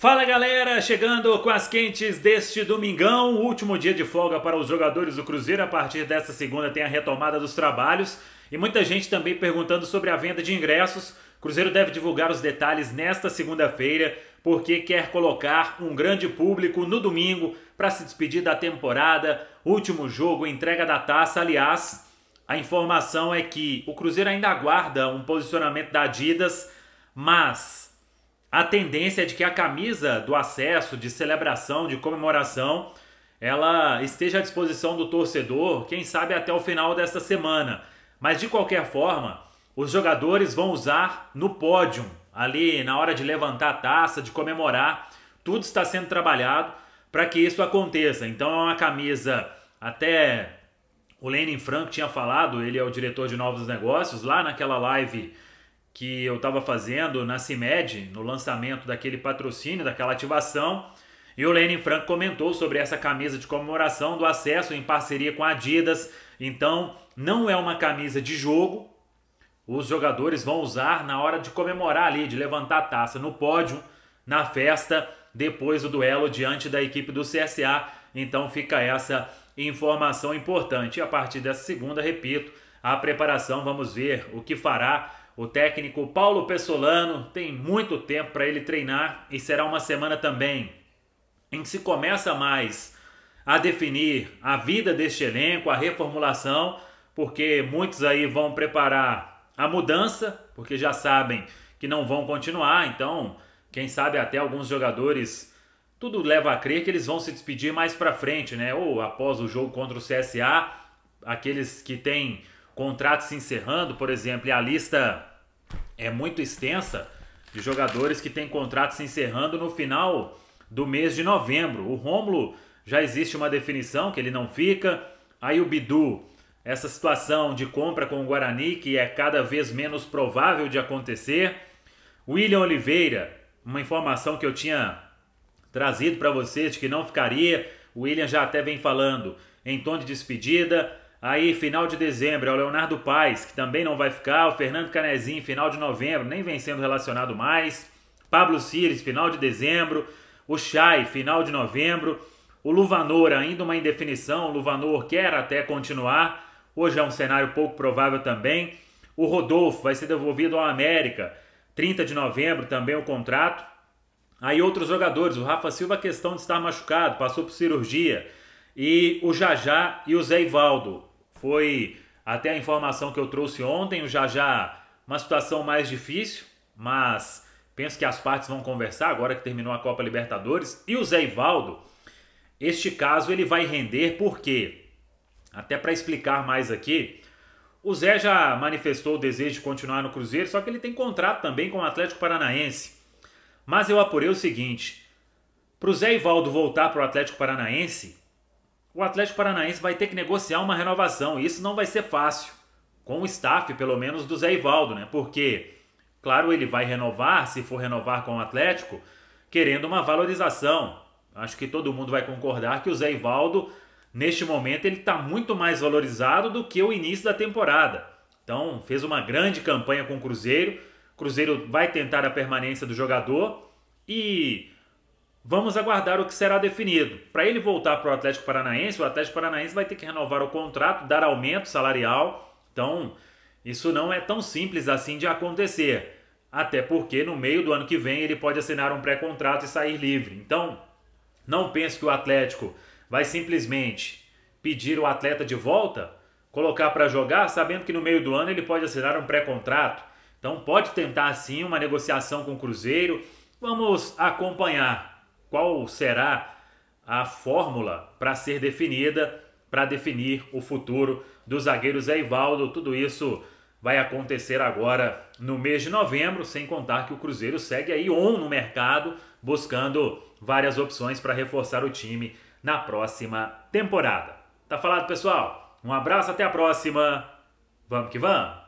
Fala galera, chegando com as quentes deste domingão, último dia de folga para os jogadores do Cruzeiro. A partir desta segunda tem a retomada dos trabalhos e muita gente também perguntando sobre a venda de ingressos. Cruzeiro deve divulgar os detalhes nesta segunda-feira, porque quer colocar um grande público no domingo para se despedir da temporada, último jogo, entrega da taça. Aliás, a informação é que o Cruzeiro ainda aguarda um posicionamento da Adidas, mas a tendência é de que a camisa do acesso, de celebração, de comemoração, ela esteja à disposição do torcedor, quem sabe até o final desta semana. Mas de qualquer forma, os jogadores vão usar no pódio, ali na hora de levantar a taça, de comemorar, tudo está sendo trabalhado para que isso aconteça. Então é uma camisa até o Lenin Franco tinha falado, ele é o diretor de novos negócios, lá naquela live que eu estava fazendo na CIMED, no lançamento daquele patrocínio, daquela ativação. E o Lenin Franco comentou sobre essa camisa de comemoração do acesso em parceria com a Adidas. Então, não é uma camisa de jogo. Os jogadores vão usar na hora de comemorar ali, de levantar a taça no pódio, na festa, depois do duelo diante da equipe do CSA. Então, fica essa informação importante. E a partir dessa segunda, repito, a preparação, vamos ver o que fará o técnico Paulo Pessolano tem muito tempo para ele treinar e será uma semana também em que se começa mais a definir a vida deste elenco, a reformulação, porque muitos aí vão preparar a mudança, porque já sabem que não vão continuar, então quem sabe até alguns jogadores tudo leva a crer que eles vão se despedir mais para frente, né? Ou após o jogo contra o CSA, aqueles que têm contratos se encerrando, por exemplo, e a lista é muito extensa de jogadores que têm contratos se encerrando no final do mês de novembro. O Rômulo já existe uma definição que ele não fica. Aí o Bidu, essa situação de compra com o Guarani que é cada vez menos provável de acontecer. William Oliveira, uma informação que eu tinha trazido para vocês de que não ficaria. O William já até vem falando em tom de despedida. Aí, final de dezembro, é o Leonardo Paes, que também não vai ficar. O Fernando Canezinho, final de novembro, nem vem sendo relacionado mais. Pablo Cires, final de dezembro. O Chay, final de novembro. O Luvanor, ainda uma indefinição. O Luvanor quer até continuar. Hoje é um cenário pouco provável também. O Rodolfo vai ser devolvido ao América. 30 de novembro também o contrato. Aí outros jogadores, o Rafa Silva, questão de estar machucado, passou por cirurgia. E o Jajá e o Zé Ivaldo. Foi até a informação que eu trouxe ontem, o já já uma situação mais difícil, mas penso que as partes vão conversar agora que terminou a Copa Libertadores. E o Zé Ivaldo, este caso ele vai render porque, até para explicar mais aqui, o Zé já manifestou o desejo de continuar no Cruzeiro, só que ele tem contrato também com o Atlético Paranaense. Mas eu apurei o seguinte: para o Zé Ivaldo voltar para o Atlético Paranaense, o Atlético Paranaense vai ter que negociar uma renovação e isso não vai ser fácil. Com o staff, pelo menos, do Zé Ivaldo, né? Porque, claro, ele vai renovar, se for renovar com o Atlético, querendo uma valorização. Acho que todo mundo vai concordar que o Zé Ivaldo, neste momento, ele está muito mais valorizado do que o início da temporada. Então, fez uma grande campanha com o Cruzeiro. O Cruzeiro vai tentar a permanência do jogador e Vamos aguardar o que será definido. Para ele voltar para o Atlético Paranaense, o Atlético Paranaense vai ter que renovar o contrato, dar aumento salarial. Então, isso não é tão simples assim de acontecer. Até porque no meio do ano que vem ele pode assinar um pré-contrato e sair livre. Então, não pense que o Atlético vai simplesmente pedir o atleta de volta, colocar para jogar, sabendo que no meio do ano ele pode assinar um pré-contrato. Então, pode tentar sim uma negociação com o Cruzeiro. Vamos acompanhar qual será a fórmula para ser definida para definir o futuro do zagueiro Zé Ivaldo. Tudo isso vai acontecer agora no mês de novembro, sem contar que o Cruzeiro segue aí on no mercado, buscando várias opções para reforçar o time na próxima temporada. Tá falado, pessoal? Um abraço, até a próxima. Vamos que vamos!